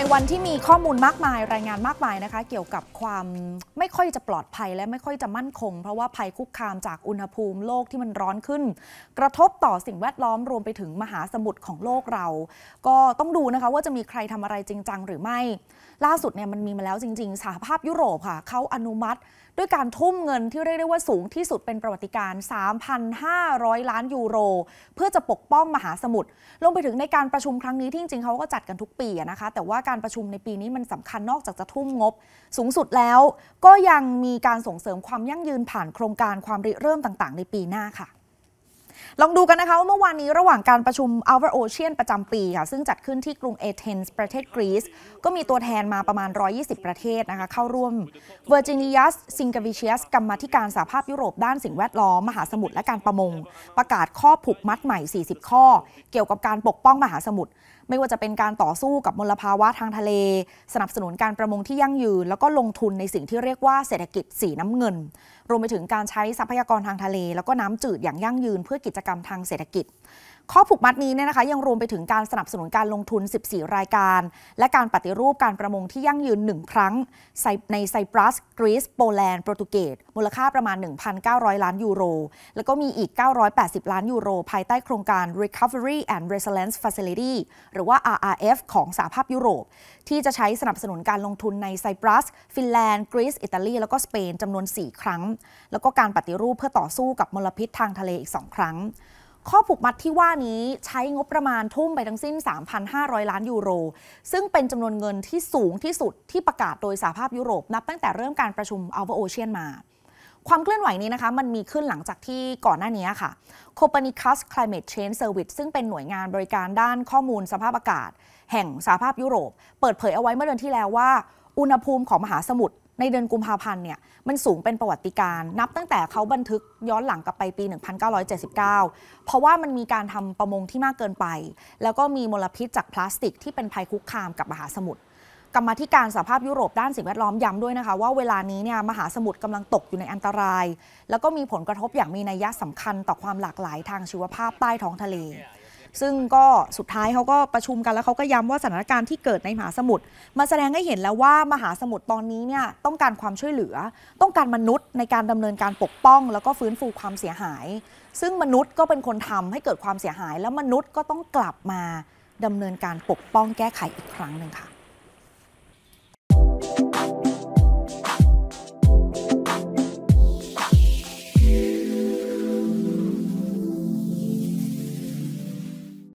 ในวันที่มีข้อมูลมากมายรายงานมากมายนะคะ เกี่ยวกับความไม่ค่อยจะปลอดภัย และไม่ค่อยจะมั่นคง เพราะว่าภัยคุกคามจากอุณหภูมิโลกที่มันร้อนขึ้น กระทบต่อสิ่งแวดล้อมรวมไปถึงมหาสมุทรของโลกเรา ก็ต้องดูนะคะว่าจะมีใครทำอะไรจริงจังหรือไม่ ล่าสุดเนี่ยมันมีมาแล้วจริง ๆสหภาพยุโรปค่ะเขาอนุมัติ ด้วยการทุ่มเงินที่เรียกได้ว่าสูงที่สุดเป็นประวัติการ 3,500 ล้านยูโร เพื่อจะปกป้องมหาสมุทรลงไปถึงในการประชุมครั้งนี้ที่จริงๆเขาก็จัดกันทุกปีนะคะ แต่ว่าการประชุมในปีนี้มันสำคัญนอกจากจะทุ่มงบ สูงสุดแล้วก็ยังมีการส่งเสริมความยั่งยืนผ่านโครงการความริเริ่มต่างๆในปีหน้าค่ะ ลองดูกันนะคะว่าเมื่อวานนี้ระหว่างการประชุม o u r Ocean ประจำปีค่ะซึ่งจัดขึ้นที่กรุงเอเธนส์ประเทศกรีซก็มีตัวแทนมาประมาณ 120 ประเทศนะคะเข้าร่วม Virginius s i n g a v i c i u s กรรมธิการสาภาพยุโรปด้านสิ่งแวดล้อมมหาสมุทรและการประมงประกาศข้อผูกมัดใหม่ 40 ข้อ เกี่ยวกับการปกป้องมหาสมุทรไม่ว่าจะเป็นการต่อสู้กับมลภาวะทางทะเล สนับสนุนการประมงที่ยั่งยืน แล้วก็ลงทุนในสิ่งที่เรียกว่าเศรษฐกิจสีน้ำเงิน รวมไปถึงการใช้ทรัพยากรทางทะเล แล้วก็น้ำจืดอย่างยั่งยืน เพื่อกิจกรรมทางเศรษฐกิจข้อผูกมัดนี้เนี่ยนะคะยังรวมไปถึงการสนับสนุนการลงทุน 14 รายการ และการปฏิรูปการประมงที่ยั่งยืน 1 ครั้ง ในไซปรัส กรีซ โปแลนด์ โปรตุเกส มูลค่าประมาณ 1,900 ล้านยูโร แล้วก็มีอีก 980 ล้านยูโร ภายใต้โครงการ Recovery and Resilience Facility หรือว่า RRF ของสหภาพยุโรป ที่จะใช้สนับสนุนการลงทุนในไซปรัส ฟินแลนด์ กรีซ อิตาลี แล้วก็สเปนจำนวน 4 ครั้ง แล้วก็การปฏิรูปเพื่อต่อสู้กับมลพิษทางทะเลอีก2ครั้งข้อผูกมัดที่ว่านี้ใช้งบประมาณทุ่มไปทั้งสิ้น 3,500 ล้าน ยูโร ซึ่งเป็นจำนวนเงินที่สูงที่สุดที่ประกาศโดยสหภาพยุโรป นับตั้งแต่เริ่มการประชุมอัลเบโอเชียนมา ความเคลื่อนไหวนี้นะคะมันมีขึ้นหลังจากที่ก่อนหน้านี้ค่ะ Copernicus Climate Change Service ซึ่งเป็นหน่วยงานบริการด้านข้อมูลสภาพอากาศ แห่งสหภาพยุโรป เปิดเผยเอาไว้เมื่อเดือนที่แล้วว่า อุณหภูมิของมหาสมุทรในเดือนกุมภาพันธ์เนี่ยมันสูงเป็นประวัติการนับตั้งแต่เขาบันทึกย้อนหลังกลับไปปี 1979 เพราะว่ามันมีการทำประมงที่มากเกินไป แล้วก็มีมลพิษจากพลาสติกที่เป็นภัยคุกคามกับมหาสมุทรกรรมธิการสหภาพยุโรปด้านสิ่งแวดล้อมย้ำด้วยนะคะ ว่าเวลานี้เนี่ยมหาสมุทรกำลังตกอยู่ในอันตราย แล้วก็มีผลกระทบอย่างมีนัยยะสำคัญต่อความหลากหลายทางชีวภาพใต้ท้องทะเลซึ่งก็สุดท้ายเขาก็ประชุมกันแล้วเขาก็ย้ำว่าสถานการณ์ที่เกิดในมหาสมุทรมาแสดงให้เห็นแล้วว่ามหาสมุทรตอนนี้เนี่ยต้องการความช่วยเหลือ ต้องการมนุษย์ในการดำเนินการปกป้อง แล้วก็ฟื้นฟูความเสียหาย ซึ่งมนุษย์ก็เป็นคนทำให้เกิดความเสียหาย แล้วมนุษย์ก็ต้องกลับมาดำเนินการปกป้องแก้ไขอีกครั้งหนึ่งค่ะ